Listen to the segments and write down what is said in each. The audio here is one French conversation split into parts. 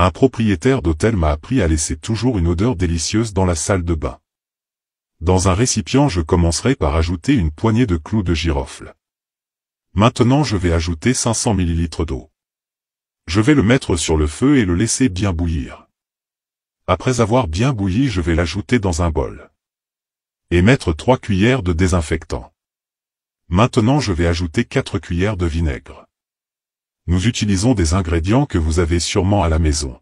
Un propriétaire d'hôtel m'a appris à laisser toujours une odeur délicieuse dans la salle de bain. Dans un récipient je commencerai par ajouter une poignée de clous de girofle. Maintenant je vais ajouter 500 ml d'eau. Je vais le mettre sur le feu et le laisser bien bouillir. Après avoir bien bouilli je vais l'ajouter dans un bol. Et mettre 3 cuillères de désinfectant. Maintenant je vais ajouter 4 cuillères de vinaigre nous utilisons des ingrédients que vous avez sûrement à la maison.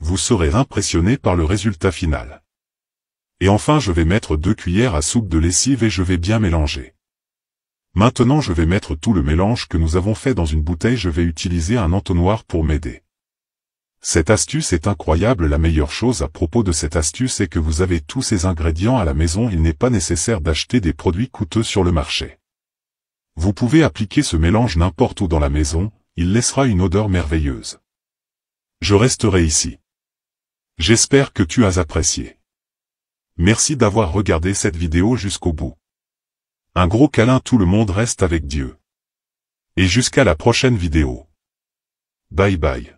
Vous serez impressionné par le résultat final. Et enfin je vais mettre deux cuillères à soupe de lessive et je vais bien mélanger. Maintenant je vais mettre tout le mélange que nous avons fait dans une bouteille, je vais utiliser un entonnoir pour m'aider. Cette astuce est incroyable, la meilleure chose à propos de cette astuce est que vous avez tous ces ingrédients à la maison, il n'est pas nécessaire d'acheter des produits coûteux sur le marché. Vous pouvez appliquer ce mélange n'importe où dans la maison, il laissera une odeur merveilleuse. Je resterai ici. J'espère que tu as apprécié. Merci d'avoir regardé cette vidéo jusqu'au bout. Un gros câlin tout le monde reste avec Dieu. Et jusqu'à la prochaine vidéo. Bye bye.